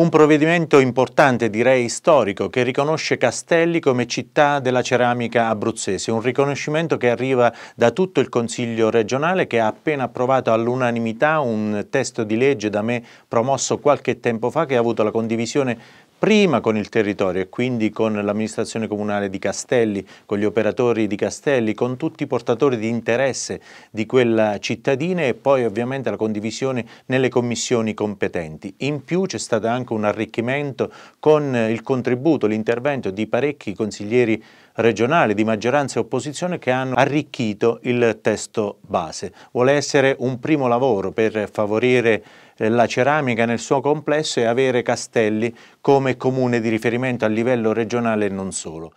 Un provvedimento importante, direi storico, che riconosce Castelli come città della ceramica abruzzese, un riconoscimento che arriva da tutto il Consiglio regionale che ha appena approvato all'unanimità un testo di legge da me promosso qualche tempo fa che ha avuto la condivisione prima con il territorio e quindi con l'amministrazione comunale di Castelli, con gli operatori di Castelli, con tutti i portatori di interesse di quella cittadina e poi ovviamente la condivisione nelle commissioni competenti. In più c'è stata anche anche un arricchimento con eh, il contributo, l'intervento di parecchi consiglieri regionali di maggioranza e opposizione che hanno arricchito il testo base. Vuole essere un primo lavoro per favorire eh, la ceramica nel suo complesso e avere Castelli come comune di riferimento a livello regionale e non solo.